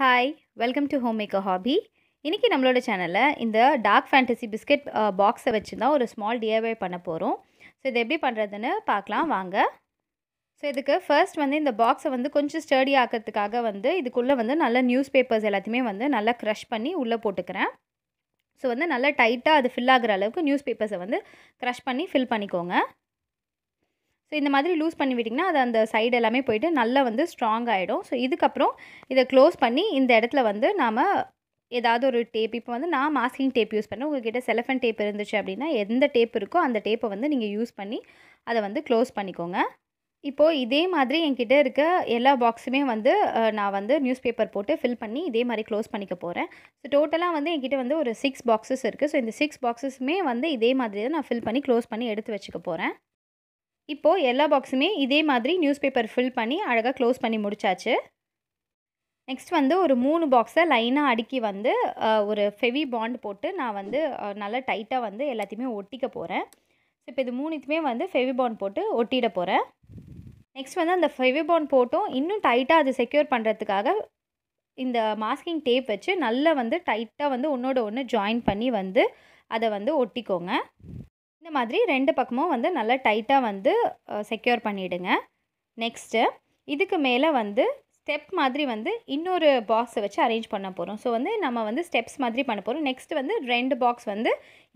Hi welcome to home maker hobby இன்றைக்கி நம்மளோட சேனலில் இந்த டார்க் ஃபேண்டசி பிஸ்கெட் பாக்ஸை வச்சு தான் ஒரு ஸ்மால் டிஏவை பண்ண போகிறோம் ஸோ இது எப்படி பண்ணுறதுன்னு பார்க்கலாம் வாங்க ஸோ இதுக்கு ஃபர்ஸ்ட் வந்து இந்த பாக்ஸை வந்து கொஞ்சம் ஸ்டடி ஆக்கிறதுக்காக வந்து இதுக்குள்ளே வந்து நல்ல நியூஸ் பேப்பர்ஸ் எல்லாத்தையுமே வந்து நல்லா க்ரஷ் பண்ணி உள்ளே போட்டுக்கிறேன் ஸோ வந்து நல்லா டைட்டாக அது ஃபில் ஆகிற அளவுக்கு நியூஸ் பேப்பர்ஸை வந்து க்ரஷ் பண்ணி ஃபில் பண்ணிக்கோங்க ஸோ இந்த மாதிரி லூஸ் பண்ணி விட்டிங்கன்னா அது அந்த சைடு எல்லாமே போயிட்டு நல்லா வந்து ஸ்ட்ராங் ஆகிடும் ஸோ இதுக்கப்புறம் இதை க்ளோஸ் பண்ணி இந்த இடத்துல வந்து நாம் ஏதாவது ஒரு டேப் இப்போ வந்து நான் மாஸ்கிங் டேப் யூஸ் பண்ணேன் உங்கள்கிட்ட செலஃபன் டேப் இருந்துச்சு அப்படின்னா எந்த டேப் இருக்கோ அந்த டேப்பை வந்து நீங்கள் யூஸ் பண்ணி அதை வந்து க்ளோஸ் பண்ணிக்கோங்க இப்போது இதே மாதிரி என்கிட்ட இருக்க எல்லா பாக்ஸுமே வந்து நான் வந்து நியூஸ் பேப்பர் போட்டு ஃபில் பண்ணி இதே மாதிரி க்ளோஸ் பண்ணிக்க போகிறேன் ஸோ டோட்டலாக வந்து என்கிட்ட வந்து ஒரு சிக்ஸ் பாக்ஸஸ் இருக்குது ஸோ இந்த சிக்ஸ் பாக்ஸஸுமே வந்து இதே மாதிரி தான் நான் ஃபில் பண்ணி க்ளோஸ் பண்ணி எடுத்து வச்சுக்க போகிறேன் இப்போது எல்லா பாக்ஸுமே இதே மாதிரி நியூஸ் பேப்பர் ஃபில் பண்ணி அழகாக க்ளோஸ் பண்ணி முடித்தாச்சு நெக்ஸ்ட் வந்து ஒரு மூணு பாக்ஸை லைனாக அடுக்கி வந்து ஒரு ஃபெவி பாண்ட் போட்டு நான் வந்து நல்லா டைட்டாக வந்து எல்லாத்தையுமே ஒட்டிக்க போகிறேன் ஸோ இப்போ இது மூணுத்துமே வந்து ஃபெவி பாண்ட் போட்டு ஒட்டிட போகிறேன் நெக்ஸ்ட் வந்து அந்த ஃபெவி பாண்ட் போட்டும் இன்னும் டைட்டாக அது செக்யூர் பண்ணுறதுக்காக இந்த மாஸ்கிங் டேப் வச்சு நல்லா வந்து டைட்டாக வந்து ஒன்றோட ஒன்று ஜாயின் பண்ணி வந்து அதை வந்து ஒட்டிக்கோங்க மாதிரி ரெண்டு பக்கமும் வந்து நல்லா டைட்டாக வந்து செக்யூர் பண்ணிவிடுங்க நெக்ஸ்ட்டு இதுக்கு மேலே வந்து ஸ்டெப் மாதிரி வந்து இன்னொரு பாக்ஸை வச்சு அரேஞ்ச் பண்ண போகிறோம் ஸோ வந்து நம்ம வந்து ஸ்டெப்ஸ் மாதிரி பண்ண போகிறோம் நெக்ஸ்ட் வந்து ரெண்டு பாக்ஸ் வந்து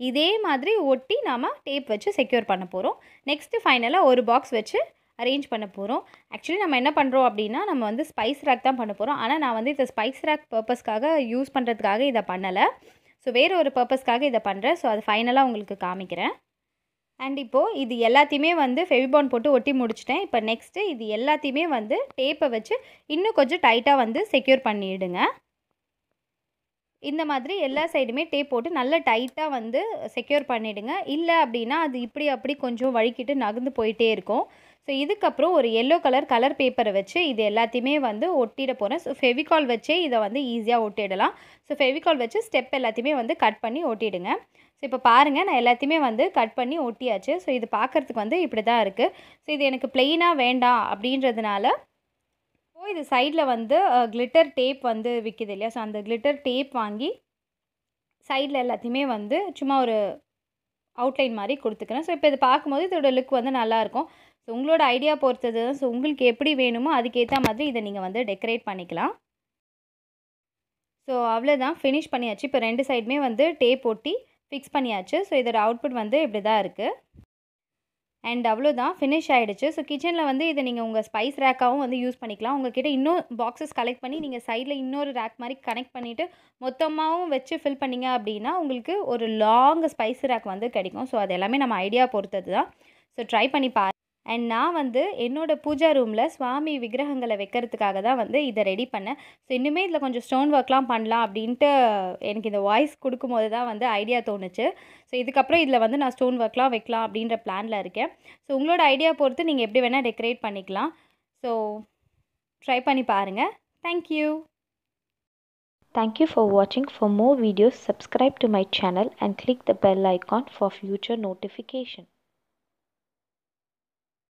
இதே மாதிரி ஒட்டி நாம் டேப் வச்சு செக்யூர் பண்ண போகிறோம் நெக்ஸ்ட்டு ஃபைனலாக ஒரு பாக்ஸ் வச்சு அரேஞ்ச் பண்ண போகிறோம் ஆக்சுவலி நம்ம என்ன பண்ணுறோம் அப்படின்னா நம்ம வந்து ஸ்பைஸ் ரேக் தான் பண்ண போகிறோம் ஆனால் நான் வந்து இதை ஸ்பைஸ் ரேக் பர்பஸ்க்காக யூஸ் பண்ணுறதுக்காக இதை பண்ணலை ஸோ வேறு ஒரு பர்பஸ்க்காக இதை பண்ணுறேன் ஸோ அது ஃபைனலாக உங்களுக்கு காமிக்கிறேன் அண்ட் இப்போது இது எல்லாத்தையுமே வந்து ஃபெவிபான் போட்டு ஒட்டி முடிச்சிட்டேன் இப்போ நெக்ஸ்ட்டு இது எல்லாத்தையுமே வந்து டேப்பை வச்சு இன்னும் கொஞ்சம் டைட்டாக வந்து செக்யூர் பண்ணிவிடுங்க இந்த மாதிரி எல்லா சைடுமே டேப் போட்டு நல்லா டைட்டாக வந்து செக்யூர் பண்ணிவிடுங்க இல்லை அப்படின்னா அது இப்படி அப்படி கொஞ்சம் வழுக்கிட்டு நகர்ந்து போயிட்டே இருக்கும் ஸோ இதுக்கப்புறம் ஒரு எல்லோ கலர் கலர் பேப்பரை வச்சு இது எல்லாத்தையுமே வந்து ஒட்டிட போகிறேன் ஸோ ஃபெவிகால் வச்சே இதை வந்து ஈஸியாக ஒட்டிடலாம் ஸோ ஃபெவிகால் வச்சு ஸ்டெப் எல்லாத்தையுமே வந்து கட் பண்ணி ஒட்டிடுங்க ஸோ இப்போ பாருங்கள் நான் எல்லாத்தையுமே வந்து கட் பண்ணி ஒட்டியாச்சு ஸோ இது பார்க்குறதுக்கு வந்து இப்படி தான் இருக்குது ஸோ இது எனக்கு பிளெயினாக வேண்டாம் அப்படின்றதுனால ஸோ இது சைடில் வந்து கிளிட்டர் டேப் வந்து விற்கிது இல்லையா ஸோ அந்த கிளிட்டர் டேப் வாங்கி சைடில் எல்லாத்தையுமே வந்து சும்மா ஒரு அவுட்லைன் மாதிரி கொடுத்துக்கிறேன் ஸோ இப்போ இது பார்க்கும்போது இதோட லுக் வந்து நல்லாயிருக்கும் ஸோ உங்களோட ஐடியா பொறுத்தது தான் ஸோ உங்களுக்கு எப்படி வேணுமோ அதுக்கேற்ற மாதிரி இதை நீங்கள் வந்து டெக்கரேட் பண்ணிக்கலாம் ஸோ அவ்வளோதான் ஃபினிஷ் பண்ணியாச்சு இப்போ ரெண்டு சைடுமே வந்து டேப் ஒட்டி ஃபிக்ஸ் பண்ணியாச்சு ஸோ இதோட அவுட்புட் வந்து இப்படி தான் இருக்குது அண்ட் அவ்வளோதான் ஃபினிஷ் ஆகிடுச்சு ஸோ கிச்சனில் வந்து இதை நீங்கள் உங்கள் ஸ்பைஸ் ரேக்காகவும் வந்து யூஸ் பண்ணிக்கலாம் உங்கள்கிட்ட இன்னும் பாக்ஸஸ் கலெக்ட் பண்ணி நீங்கள் சைடில் இன்னொரு ரேக் மாதிரி கனெக்ட் பண்ணிவிட்டு மொத்தமாகவும் வச்சு ஃபில் பண்ணிங்க அப்படின்னா உங்களுக்கு ஒரு லாங் ஸ்பைஸ் ரேக் வந்து கிடைக்கும் ஸோ அது எல்லாமே நம்ம ஐடியா பொறுத்தது தான் ஸோ ட்ரை பண்ணி பா அண்ட் நான் வந்து என்னோடய பூஜா ரூமில் சுவாமி விக்கிரகங்களை வைக்கிறதுக்காக தான் வந்து இதை ரெடி பண்ணேன் ஸோ இன்னுமே இதில் கொஞ்சம் ஸ்டோன் ஒர்க்லாம் பண்ணலாம் அப்படின்ட்டு எனக்கு இந்த வாய்ஸ் கொடுக்கும்போது தான் வந்து ஐடியா தோணுச்சு ஸோ இதுக்கப்புறம் இதில் வந்து நான் ஸ்டோன் ஒர்க்லாம் வைக்கலாம் அப்படின்ற பிளானில் இருக்கேன் ஸோ உங்களோட ஐடியா பொறுத்து நீங்கள் எப்படி வேணால் டெக்கரேட் பண்ணிக்கலாம் ஸோ ட்ரை பண்ணி பாருங்கள் thank you Thank you for watching. For more videos, subscribe to my channel and click the bell icon for future notification.